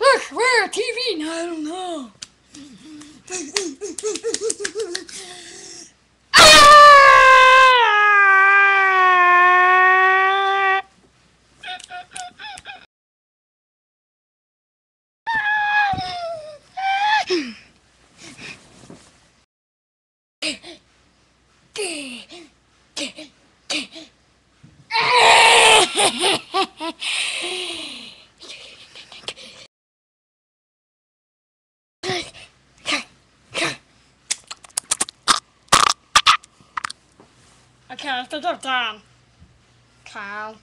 Look, we're a TV Ac can't, dydw'r dan. Cael.